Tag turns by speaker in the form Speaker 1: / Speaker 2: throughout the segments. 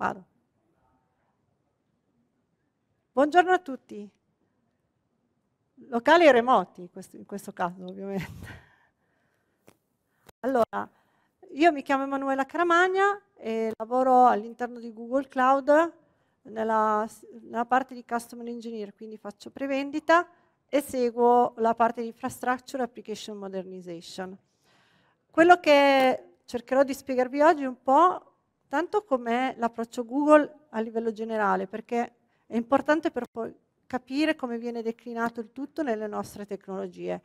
Speaker 1: Vado. Buongiorno a tutti. Locali e remoti, in questo caso ovviamente. Allora, io mi chiamo Emanuela Cramagna e lavoro all'interno di Google Cloud nella, nella parte di Customer Engineer, quindi faccio prevendita e seguo la parte di Infrastructure Application Modernization. Quello che cercherò di spiegarvi oggi un po' tanto com'è l'approccio Google a livello generale, perché è importante per poi capire come viene declinato il tutto nelle nostre tecnologie.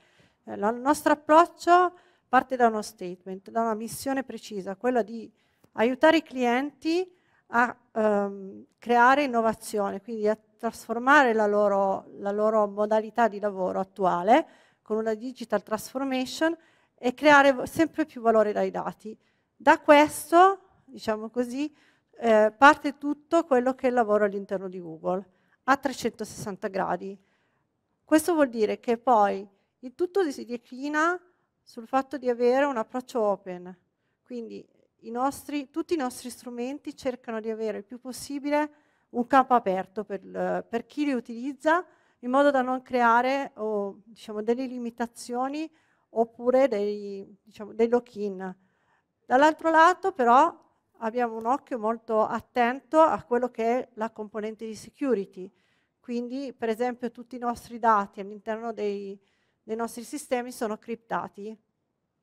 Speaker 1: il eh, nostro approccio parte da uno statement, da una missione precisa, quella di aiutare i clienti a ehm, creare innovazione, quindi a trasformare la loro, la loro modalità di lavoro attuale con una digital transformation e creare sempre più valore dai dati. Da questo diciamo così, eh, parte tutto quello che è il lavoro all'interno di Google a 360 gradi. Questo vuol dire che poi il tutto si declina sul fatto di avere un approccio open, quindi i nostri, tutti i nostri strumenti cercano di avere il più possibile un campo aperto per, per chi li utilizza in modo da non creare o, diciamo, delle limitazioni oppure dei, diciamo, dei lock-in. Dall'altro lato però abbiamo un occhio molto attento a quello che è la componente di security. Quindi, per esempio, tutti i nostri dati all'interno dei, dei nostri sistemi sono criptati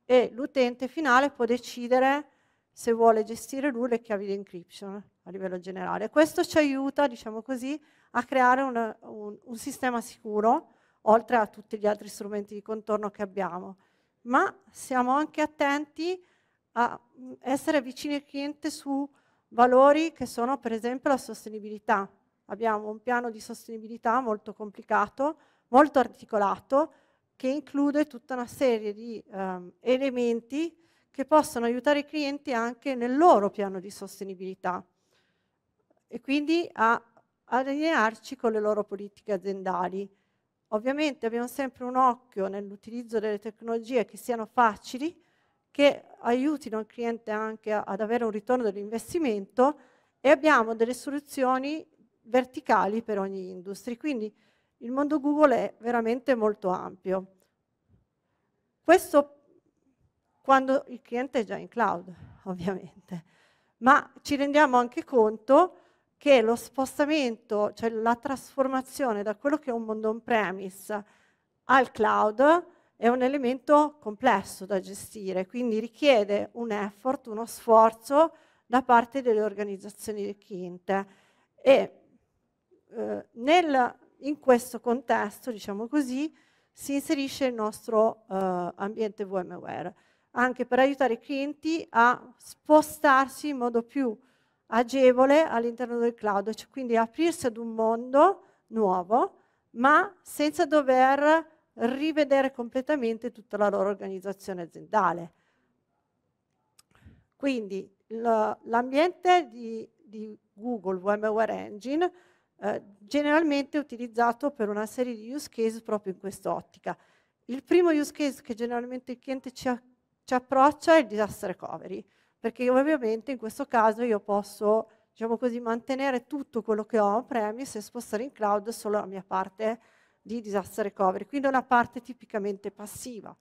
Speaker 1: e l'utente finale può decidere se vuole gestire lui le chiavi di encryption a livello generale. Questo ci aiuta, diciamo così, a creare un, un, un sistema sicuro, oltre a tutti gli altri strumenti di contorno che abbiamo. Ma siamo anche attenti a mm, essere vicini al cliente su valori che sono per esempio la sostenibilità. Abbiamo un piano di sostenibilità molto complicato, molto articolato, che include tutta una serie di um, elementi che possono aiutare i clienti anche nel loro piano di sostenibilità e quindi a allinearci con le loro politiche aziendali. Ovviamente abbiamo sempre un occhio nell'utilizzo delle tecnologie che siano facili, che aiutino il cliente anche ad avere un ritorno dell'investimento e abbiamo delle soluzioni verticali per ogni industria. Quindi il mondo Google è veramente molto ampio. Questo quando il cliente è già in cloud, ovviamente. Ma ci rendiamo anche conto che lo spostamento, cioè la trasformazione da quello che è un mondo on-premise al cloud, è un elemento complesso da gestire, quindi richiede un effort, uno sforzo da parte delle organizzazioni di E eh, nel, in questo contesto, diciamo così, si inserisce il nostro eh, ambiente VMware, anche per aiutare i clienti a spostarsi in modo più agevole all'interno del cloud, cioè quindi aprirsi ad un mondo nuovo, ma senza dover rivedere completamente tutta la loro organizzazione aziendale. Quindi l'ambiente di, di, Google VMware Engine eh, generalmente è utilizzato per una serie di use case proprio in quest'ottica. Il primo use case che generalmente il cliente ci, ci approccia è il disaster recovery, perché ovviamente in questo caso io posso diciamo così, mantenere tutto quello che ho on-premise e spostare in cloud solo la mia parte di disaster recovery, quindi una parte tipicamente passiva.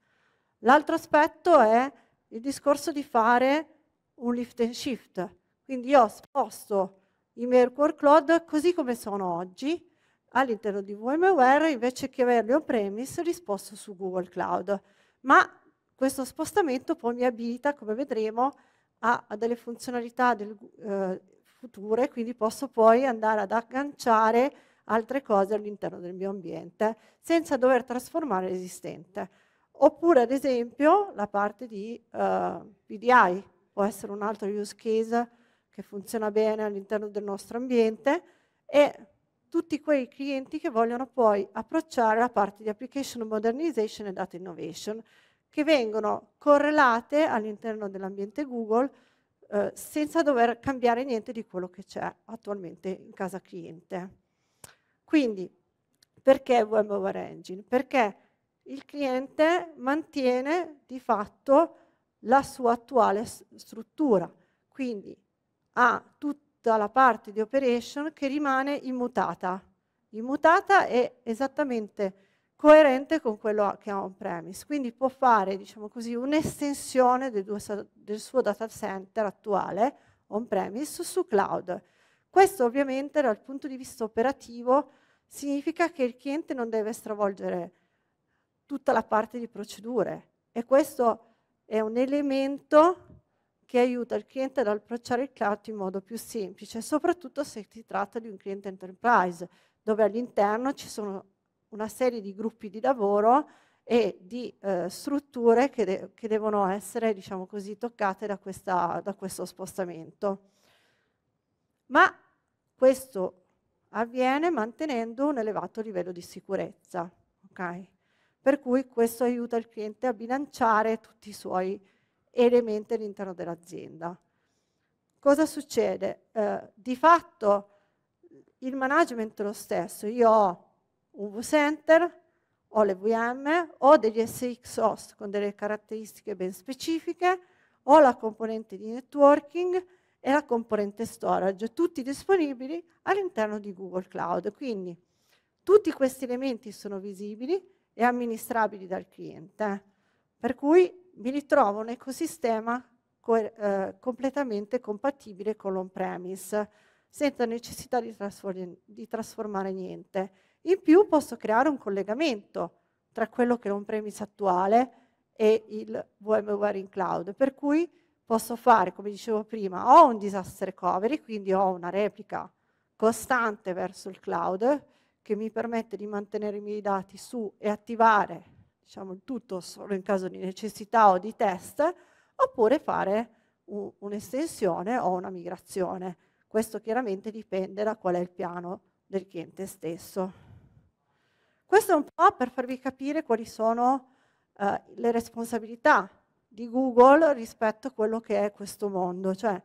Speaker 1: L'altro aspetto è il discorso di fare un lift and shift, quindi io sposto i miei workload così come sono oggi all'interno di VMware, invece che averli on-premise li sposto su Google Cloud. Ma questo spostamento poi mi abilita, come vedremo, a, a delle funzionalità del, eh, future, quindi posso poi andare ad agganciare altre cose all'interno del mio ambiente senza dover trasformare l'esistente. Oppure, ad esempio, la parte di uh, eh, PDI può essere un altro use case che funziona bene all'interno del nostro ambiente e tutti quei clienti che vogliono poi approcciare la parte di application modernization e data innovation che vengono correlate all'interno dell'ambiente Google eh, senza dover cambiare niente di quello che c'è attualmente in casa cliente. Quindi, perché web over engine? Perché il cliente mantiene di fatto la sua attuale struttura, quindi ha tutta la parte di operation che rimane immutata. Immutata è esattamente coerente con quello che ha on-premise, quindi può fare diciamo così, un'estensione del, del suo data center attuale on-premise su cloud. Questo ovviamente dal punto di vista operativo significa che il cliente non deve stravolgere tutta la parte di procedure e questo è un elemento che aiuta il cliente ad approcciare il cloud in modo più semplice, soprattutto se si tratta di un cliente enterprise, dove all'interno ci sono una serie di gruppi di lavoro e di eh, strutture che, de- che, devono essere, diciamo così, toccate da, questa, da questo spostamento. Ma questo avviene mantenendo un elevato livello di sicurezza. Okay? Per cui questo aiuta il cliente a bilanciare tutti i suoi elementi all'interno dell'azienda. Cosa succede? Eh, di fatto il management è lo stesso. Io ho un V-Center, ho le VM, ho degli SX host con delle caratteristiche ben specifiche, ho la componente di networking, e la componente storage, tutti disponibili all'interno di Google Cloud. Quindi tutti questi elementi sono visibili e amministrabili dal cliente, per cui mi ritrovo un ecosistema co- eh, completamente compatibile con l'on-premise, senza necessità di, trasfor- di trasformare niente. In più posso creare un collegamento tra quello che è l'on-premise attuale e il VMware in cloud, per cui posso fare, come dicevo prima, ho un disaster recovery, quindi ho una replica costante verso il cloud che mi permette di mantenere i miei dati su e attivare diciamo, il tutto solo in caso di necessità o di test, oppure fare un'estensione o una migrazione. Questo chiaramente dipende da qual è il piano del cliente stesso. Questo è un po' per farvi capire quali sono eh, le responsabilità di Google rispetto a quello che è questo mondo. Cioè,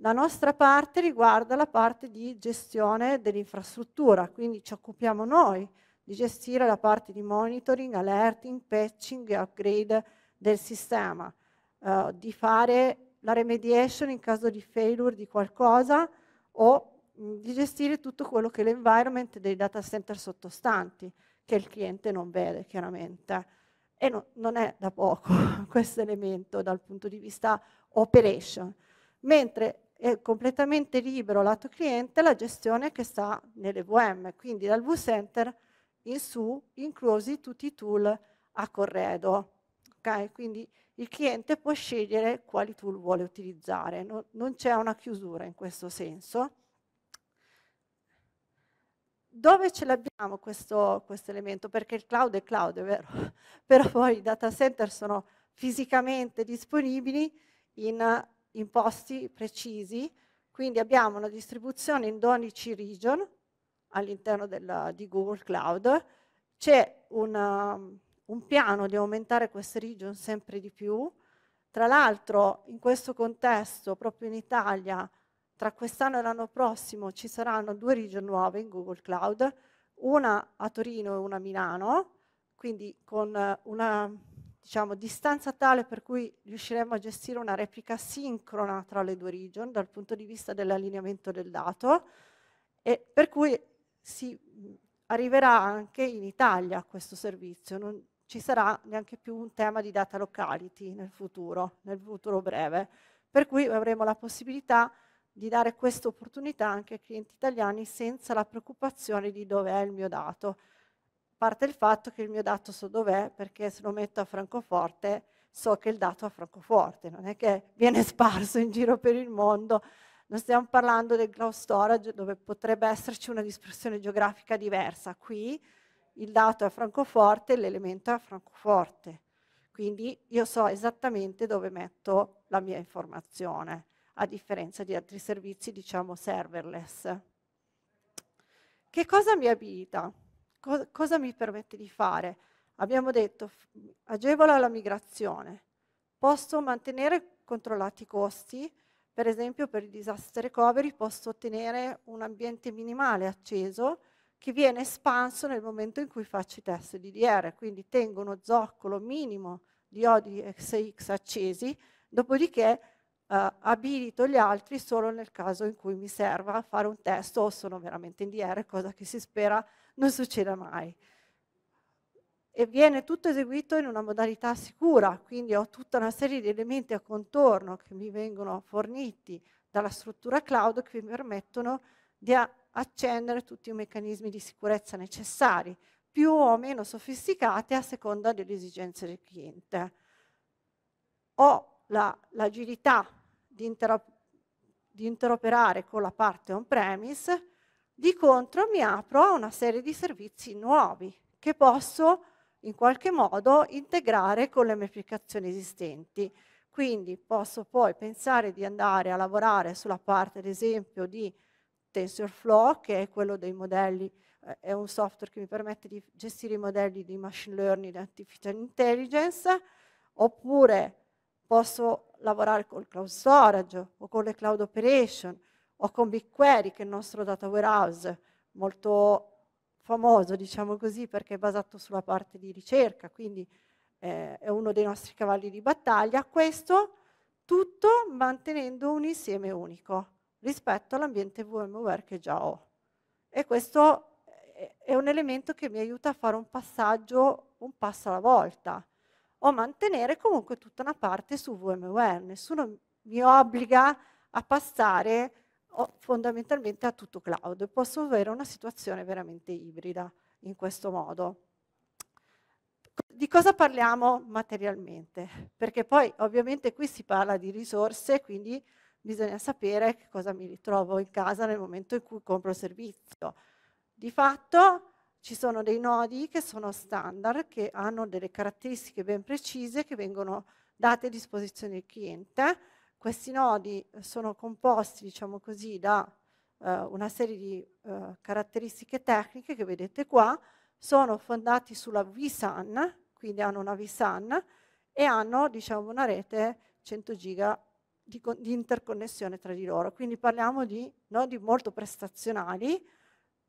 Speaker 1: la nostra parte riguarda la parte di gestione dell'infrastruttura, quindi ci occupiamo noi di gestire la parte di monitoring, alerting, patching e upgrade del sistema, eh, di fare la remediation in caso di failure di qualcosa o mm, di gestire tutto quello che è l'environment dei data center sottostanti, che il cliente non vede chiaramente. E no, non è da poco questo elemento dal punto di vista operation. Mentre è completamente libero lato cliente la gestione che sta nelle VM, quindi dal vCenter in su, inclusi tutti i tool a corredo. Okay? Quindi il cliente può scegliere quali tool vuole utilizzare, no, non c'è una chiusura in questo senso dove ce l'abbiamo questo, questo elemento? Perché il cloud è cloud, è vero, però poi i data center sono fisicamente disponibili in, in posti precisi, quindi abbiamo una distribuzione in 12 region all'interno della, di Google Cloud, c'è una, un piano di aumentare queste region sempre di più, tra l'altro in questo contesto proprio in Italia tra quest'anno e l'anno prossimo ci saranno due region nuove in Google Cloud, una a Torino e una a Milano, quindi con eh, una diciamo, distanza tale per cui riusciremo a gestire una replica sincrona tra le due region dal punto di vista dell'allineamento del dato e per cui si arriverà anche in Italia questo servizio, non ci sarà neanche più un tema di data locality nel futuro, nel futuro breve, per cui avremo la possibilità di dare questa opportunità anche ai clienti italiani senza la preoccupazione di dove è il mio dato. A parte il fatto che il mio dato so dov'è perché se lo metto a Francoforte so che il dato è a Francoforte, non è che viene sparso in giro per il mondo. Non stiamo parlando del cloud storage dove potrebbe esserci una dispersione geografica diversa. Qui il dato è a Francoforte, e l'elemento è a Francoforte. Quindi io so esattamente dove metto la mia informazione a differenza di altri servizi, diciamo, serverless. Che cosa mi abilita? Co- cosa mi permette di fare? Abbiamo detto, agevola la migrazione, posso mantenere controllati i costi, per esempio per il disaster recovery posso ottenere un ambiente minimale acceso che viene espanso nel momento in cui faccio i test DDR, quindi tengo uno zoccolo minimo di ODXX accesi, dopodiché eh, abilito gli altri solo nel caso in cui mi serva fare un testo o sono veramente in DR, cosa che si spera non succeda mai. E viene tutto eseguito in una modalità sicura, quindi ho tutta una serie di elementi a contorno che mi vengono forniti dalla struttura cloud che mi permettono di accendere tutti i meccanismi di sicurezza necessari, più o meno sofisticati a seconda delle esigenze del cliente. Ho la, l'agilità di, intero- di interoperare con la parte on-premise, di contro mi apro a una serie di servizi nuovi che posso in qualche modo integrare con le mie applicazioni esistenti. Quindi posso poi pensare di andare a lavorare sulla parte, ad esempio, di TensorFlow, che è quello dei modelli, eh, è un software che mi permette di gestire i modelli di machine learning e artificial intelligence, oppure posso lavorare col cloud storage o con le cloud operation o con BigQuery che è il nostro data warehouse molto famoso diciamo così perché è basato sulla parte di ricerca quindi eh, è uno dei nostri cavalli di battaglia questo tutto mantenendo un insieme unico rispetto all'ambiente VMware che già ho e questo è un elemento che mi aiuta a fare un passaggio un passo alla volta o mantenere comunque tutta una parte su VMware. Nessuno mi obbliga a passare fondamentalmente a tutto cloud. Posso avere una situazione veramente ibrida in questo modo. Di cosa parliamo materialmente? Perché poi ovviamente qui si parla di risorse, quindi bisogna sapere che cosa mi ritrovo in casa nel momento in cui compro il servizio. Di fatto ci sono dei nodi che sono standard, che hanno delle caratteristiche ben precise che vengono date a disposizione del cliente. Questi nodi sono composti, diciamo così, da eh, una serie di eh, caratteristiche tecniche che vedete qua, sono fondati sulla vSAN, quindi hanno una vSAN e hanno diciamo, una rete 100 giga di, di interconnessione tra di loro. Quindi parliamo di nodi molto prestazionali,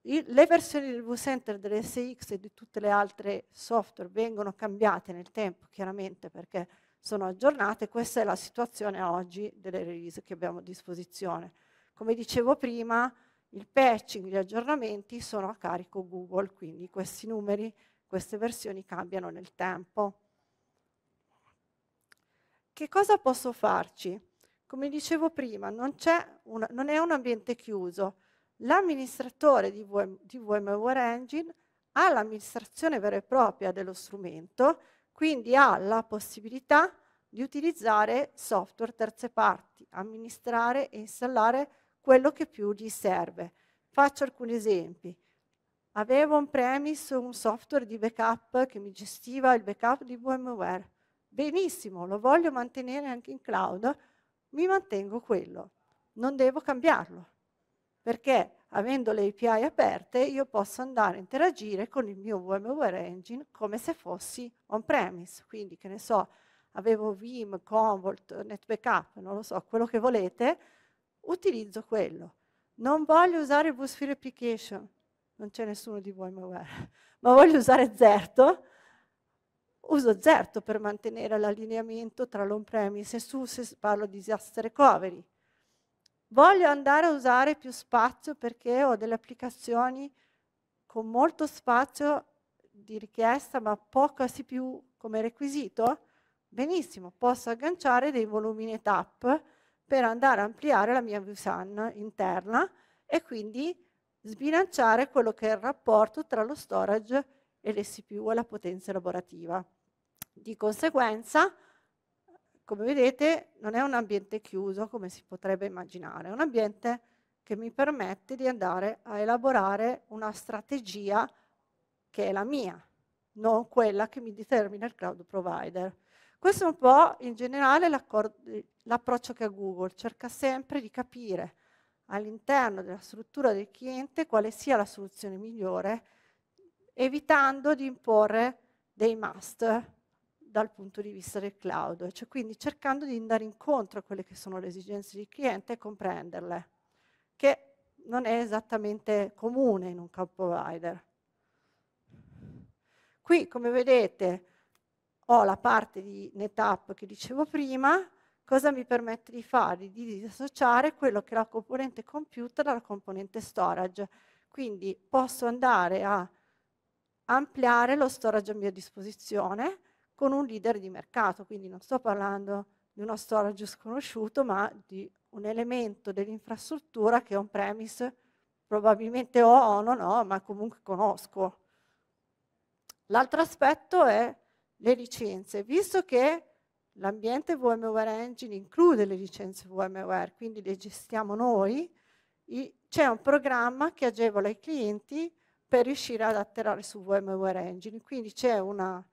Speaker 1: le versioni del VCenter dell'SX e di tutte le altre software vengono cambiate nel tempo, chiaramente perché sono aggiornate, questa è la situazione oggi delle release che abbiamo a disposizione. Come dicevo prima, il patching, gli aggiornamenti sono a carico Google, quindi questi numeri, queste versioni cambiano nel tempo. Che cosa posso farci? Come dicevo prima, non, una, non è un ambiente chiuso, l'amministratore di, VM, di VMware Engine ha l'amministrazione vera e propria dello strumento, quindi ha la possibilità di utilizzare software terze parti, amministrare e installare quello che più gli serve. Faccio alcuni esempi. Avevo un premise, un software di backup che mi gestiva il backup di VMware. Benissimo, lo voglio mantenere anche in cloud, mi mantengo quello, non devo cambiarlo perché avendo le API aperte io posso andare a interagire con il mio VMware Engine come se fossi on-premise, quindi che ne so, avevo Vim, Convolt, NetBackup, non lo so, quello che volete, utilizzo quello. Non voglio usare il Boosphere Application, non c'è nessuno di VMware, ma voglio usare Zerto, uso Zerto per mantenere l'allineamento tra l'on-premise e su se parlo di disaster recovery. Voglio andare a usare più spazio perché ho delle applicazioni con molto spazio di richiesta ma poca CPU come requisito? Benissimo, posso agganciare dei volumi in app per andare a ampliare la mia VSAN interna e quindi sbilanciare quello che è il rapporto tra lo storage e le CPU e la potenza elaborativa. Di conseguenza come vedete non è un ambiente chiuso come si potrebbe immaginare, è un ambiente che mi permette di andare a elaborare una strategia che è la mia, non quella che mi determina il cloud provider. Questo è un po' in generale l'approccio che ha Google, cerca sempre di capire all'interno della struttura del cliente quale sia la soluzione migliore, evitando di imporre dei must dal punto di vista del cloud, cioè quindi cercando di andare incontro a quelle che sono le esigenze del cliente e comprenderle, che non è esattamente comune in un cloud provider. Qui, come vedete, ho la parte di NetApp che dicevo prima, cosa mi permette di fare? Di dissociare quello che è la componente computer dalla componente storage. Quindi posso andare a ampliare lo storage a mia disposizione con un leader di mercato, quindi non sto parlando di uno storage sconosciuto, ma di un elemento dell'infrastruttura che on-premise probabilmente ho o non ho, ma comunque conosco. L'altro aspetto è le licenze, visto che l'ambiente VMware Engine include le licenze VMware, quindi le gestiamo noi, c'è un programma che agevola i clienti per riuscire ad atterrare su VMware Engine, quindi c'è una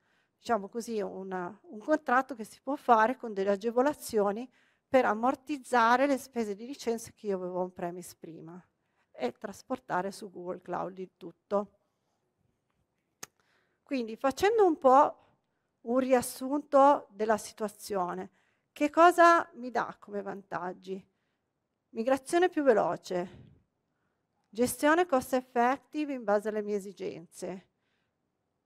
Speaker 1: diciamo così, una, un contratto che si può fare con delle agevolazioni per ammortizzare le spese di licenza che io avevo on premise prima e trasportare su Google Cloud il tutto. Quindi facendo un po' un riassunto della situazione, che cosa mi dà come vantaggi? Migrazione più veloce, gestione cost effective in base alle mie esigenze,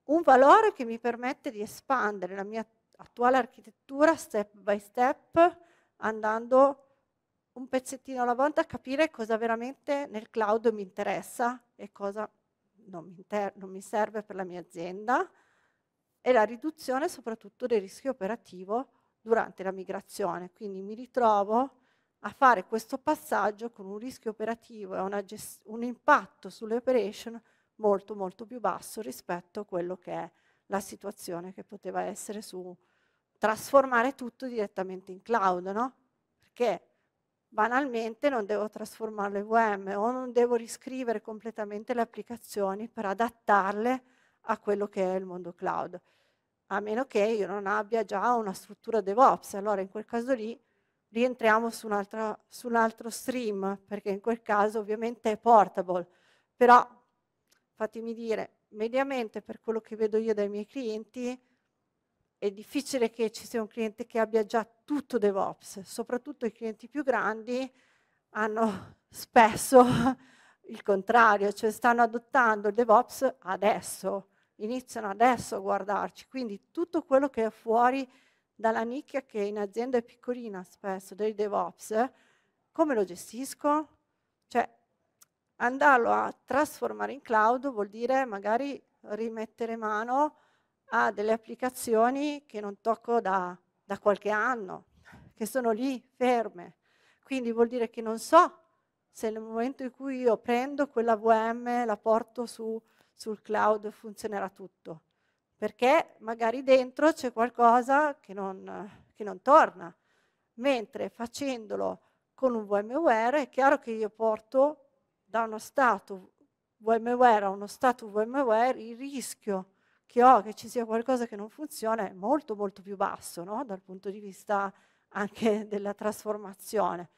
Speaker 1: un valore che mi permette di espandere la mia attuale architettura step by step, andando un pezzettino alla volta a capire cosa veramente nel cloud mi interessa e cosa non mi, inter- non mi serve per la mia azienda e la riduzione soprattutto del rischio operativo durante la migrazione. Quindi mi ritrovo a fare questo passaggio con un rischio operativo e gest- un impatto sulle operation molto molto più basso rispetto a quello che è la situazione che poteva essere su trasformare tutto direttamente in cloud, no? Perché banalmente non devo trasformare le VM o non devo riscrivere completamente le applicazioni per adattarle a quello che è il mondo cloud, a meno che io non abbia già una struttura DevOps, allora in quel caso lì rientriamo su un, altro, su un altro stream, perché in quel caso ovviamente è portable, però fatemi dire, mediamente per quello che vedo io dai miei clienti, è difficile che ci sia un cliente che abbia già tutto DevOps, soprattutto i clienti più grandi hanno spesso il contrario, cioè stanno adottando il DevOps adesso, iniziano adesso a guardarci, quindi tutto quello che è fuori dalla nicchia che in azienda è piccolina spesso, del DevOps, come lo gestisco? Andarlo a trasformare in cloud vuol dire magari rimettere mano a delle applicazioni che non tocco da, da qualche anno, che sono lì ferme. Quindi vuol dire che non so se nel momento in cui io prendo quella VM, la porto su, sul cloud, funzionerà tutto. Perché magari dentro c'è qualcosa che non, che non torna. Mentre facendolo con un VMware è chiaro che io porto da uno stato VMware a uno stato VMware, il rischio che ho che ci sia qualcosa che non funziona è molto molto più basso no? dal punto di vista anche della trasformazione.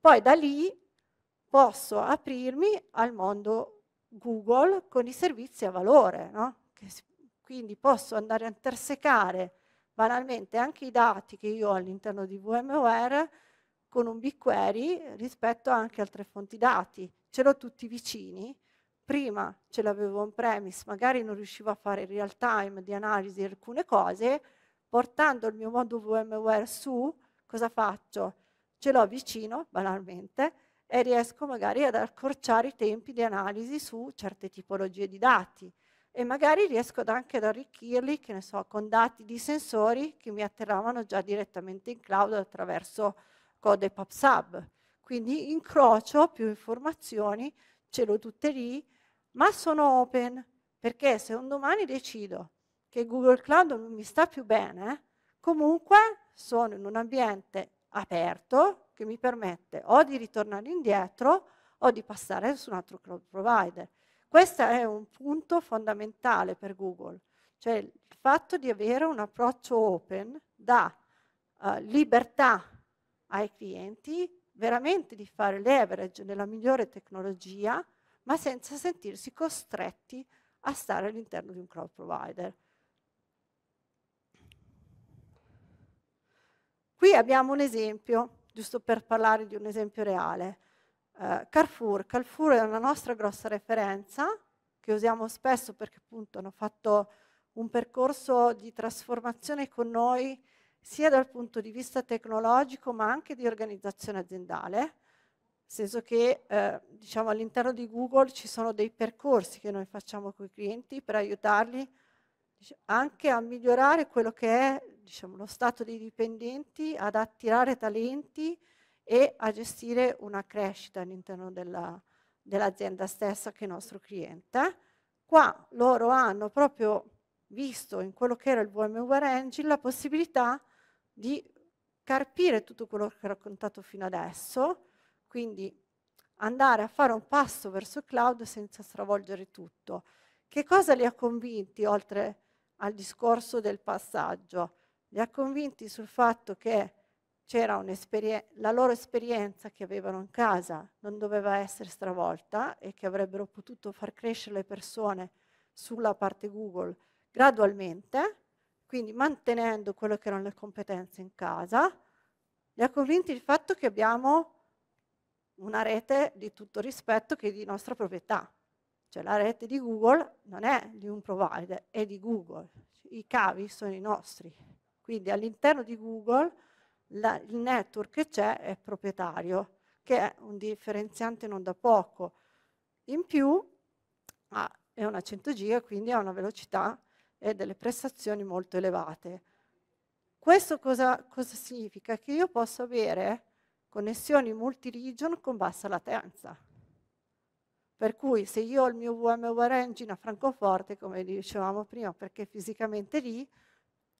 Speaker 1: Poi da lì posso aprirmi al mondo Google con i servizi a valore, no? quindi posso andare a intersecare banalmente anche i dati che io ho all'interno di VMware con un BigQuery rispetto anche a altre fonti dati ce l'ho tutti vicini, prima ce l'avevo on premise, magari non riuscivo a fare real time di analisi di alcune cose, portando il mio modo VMware su, cosa faccio? Ce l'ho vicino, banalmente, e riesco magari ad accorciare i tempi di analisi su certe tipologie di dati e magari riesco anche ad arricchirli, che ne so, con dati di sensori che mi atterravano già direttamente in cloud attraverso code PubSub. Quindi incrocio più informazioni, ce l'ho tutte lì, ma sono open perché se un domani decido che Google Cloud non mi sta più bene, comunque sono in un ambiente aperto che mi permette o di ritornare indietro o di passare su un altro cloud provider. Questo è un punto fondamentale per Google, cioè il fatto di avere un approccio open dà uh, libertà ai clienti veramente di fare leverage nella migliore tecnologia, ma senza sentirsi costretti a stare all'interno di un cloud provider. Qui abbiamo un esempio, giusto per parlare di un esempio reale. Uh, Carrefour. Carrefour è una nostra grossa referenza che usiamo spesso perché appunto hanno fatto un percorso di trasformazione con noi sia dal punto di vista tecnologico ma anche di organizzazione aziendale, nel senso che eh, diciamo, all'interno di Google ci sono dei percorsi che noi facciamo con i clienti per aiutarli anche a migliorare quello che è diciamo, lo stato dei dipendenti, ad attirare talenti e a gestire una crescita all'interno della, dell'azienda stessa che è il nostro cliente. Qua loro hanno proprio visto in quello che era il VMware Engine la possibilità di carpire tutto quello che ho raccontato fino adesso, quindi andare a fare un passo verso il cloud senza stravolgere tutto. Che cosa li ha convinti oltre al discorso del passaggio? Li ha convinti sul fatto che c'era la loro esperienza che avevano in casa non doveva essere stravolta e che avrebbero potuto far crescere le persone sulla parte Google gradualmente quindi mantenendo quelle che erano le competenze in casa, li ha convinti il fatto che abbiamo una rete di tutto rispetto che è di nostra proprietà. Cioè la rete di Google non è di un provider, è di Google. I cavi sono i nostri. Quindi all'interno di Google la, il network che c'è è proprietario, che è un differenziante non da poco. In più ah, è una 100 giga, quindi ha una velocità e delle prestazioni molto elevate. Questo cosa, cosa significa? Che io posso avere connessioni multi-region con bassa latenza. Per cui se io ho il mio VMware Engine a Francoforte, come dicevamo prima, perché fisicamente lì,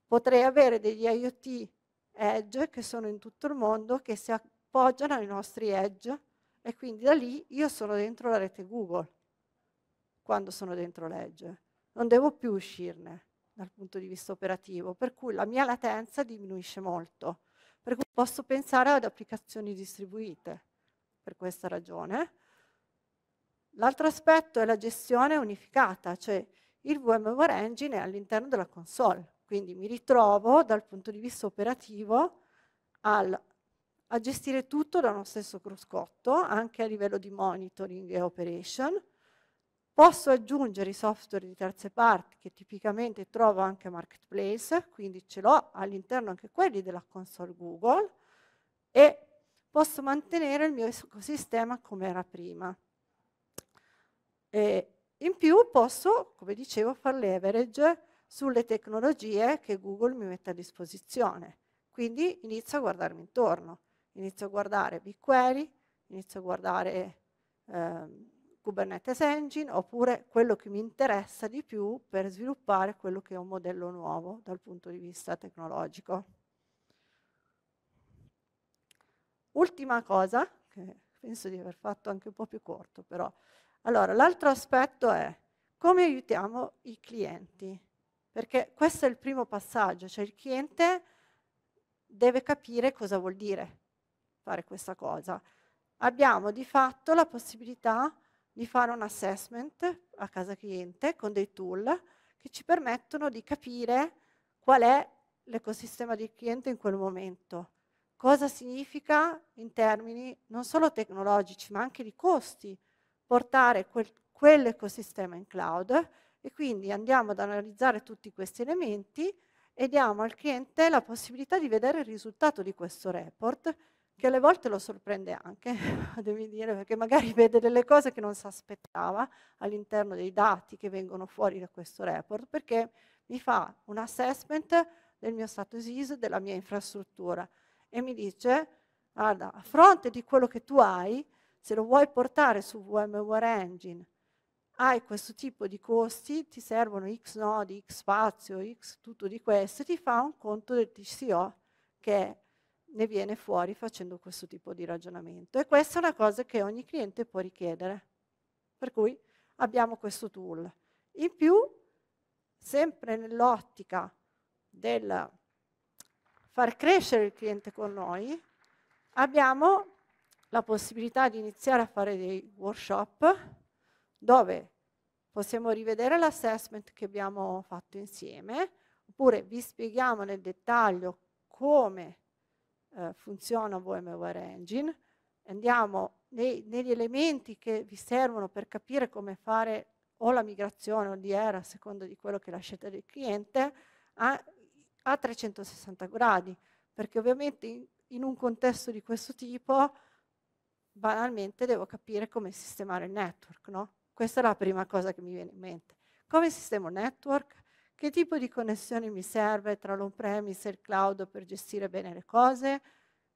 Speaker 1: potrei avere degli IoT edge che sono in tutto il mondo, che si appoggiano ai nostri edge e quindi da lì io sono dentro la rete Google quando sono dentro l'edge non devo più uscirne dal punto di vista operativo, per cui la mia latenza diminuisce molto, per cui posso pensare ad applicazioni distribuite per questa ragione. L'altro aspetto è la gestione unificata, cioè il VMware Engine è all'interno della console, quindi mi ritrovo dal punto di vista operativo al, a gestire tutto da uno stesso cruscotto, anche a livello di monitoring e operation, Posso aggiungere i software di terze parti che tipicamente trovo anche marketplace, quindi ce l'ho all'interno anche quelli della console Google e posso mantenere il mio ecosistema come era prima. E in più posso, come dicevo, far leverage sulle tecnologie che Google mi mette a disposizione. Quindi inizio a guardarmi intorno, inizio a guardare BigQuery, inizio a guardare... Ehm, Kubernetes Engine oppure quello che mi interessa di più per sviluppare quello che è un modello nuovo dal punto di vista tecnologico. Ultima cosa, che penso di aver fatto anche un po' più corto però. Allora, l'altro aspetto è come aiutiamo i clienti, perché questo è il primo passaggio, cioè il cliente deve capire cosa vuol dire fare questa cosa. Abbiamo di fatto la possibilità di di fare un assessment a casa cliente con dei tool che ci permettono di capire qual è l'ecosistema del cliente in quel momento, cosa significa in termini non solo tecnologici ma anche di costi portare quel, quell'ecosistema in cloud e quindi andiamo ad analizzare tutti questi elementi e diamo al cliente la possibilità di vedere il risultato di questo report che alle volte lo sorprende anche, devi dire, perché magari vede delle cose che non si aspettava all'interno dei dati che vengono fuori da questo report, perché mi fa un assessment del mio status IS, della mia infrastruttura e mi dice, guarda, a fronte di quello che tu hai, se lo vuoi portare su VMware Engine, hai questo tipo di costi, ti servono X nodi, X spazio, X tutto di questo, e ti fa un conto del TCO che ne viene fuori facendo questo tipo di ragionamento. E questa è una cosa che ogni cliente può richiedere. Per cui abbiamo questo tool. In più, sempre nell'ottica del far crescere il cliente con noi, abbiamo la possibilità di iniziare a fare dei workshop dove possiamo rivedere l'assessment che abbiamo fatto insieme, oppure vi spieghiamo nel dettaglio come eh, funziona VMware Engine, andiamo nei, negli elementi che vi servono per capire come fare o la migrazione o l'IR a seconda di quello che è la scelta del cliente, a, a 360 gradi, perché ovviamente in, in un contesto di questo tipo banalmente devo capire come sistemare il network, no? Questa è la prima cosa che mi viene in mente. Come sistemo il network? Che tipo di connessione mi serve tra l'on-premise e il cloud per gestire bene le cose?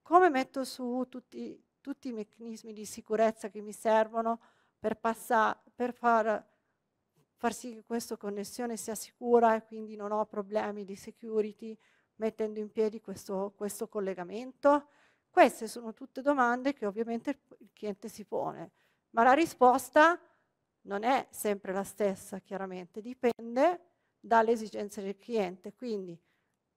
Speaker 1: Come metto su tutti, tutti i meccanismi di sicurezza che mi servono per, passare, per far, far sì che questa connessione sia sicura e quindi non ho problemi di security mettendo in piedi questo, questo collegamento? Queste sono tutte domande che ovviamente il cliente si pone, ma la risposta non è sempre la stessa, chiaramente, dipende dalle esigenze del cliente. Quindi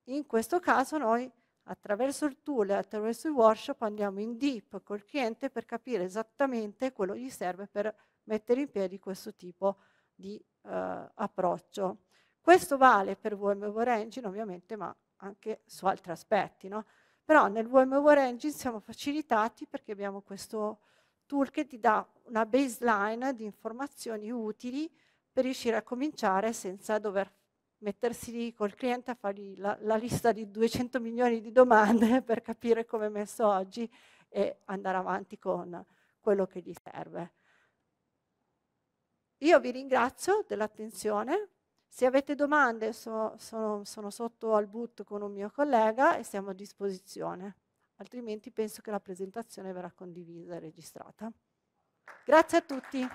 Speaker 1: in questo caso noi attraverso il tool e attraverso il workshop andiamo in deep col cliente per capire esattamente quello che gli serve per mettere in piedi questo tipo di eh, approccio. Questo vale per VMware Engine ovviamente, ma anche su altri aspetti. No? Però nel VMware Engine siamo facilitati perché abbiamo questo tool che ti dà una baseline di informazioni utili per riuscire a cominciare senza dover mettersi lì col cliente a fargli la, la lista di 200 milioni di domande per capire come è messo oggi e andare avanti con quello che gli serve. Io vi ringrazio dell'attenzione. Se avete domande so, sono, sono, sotto al boot con un mio collega e siamo a disposizione. Altrimenti penso che la presentazione verrà condivisa e registrata. Grazie a tutti.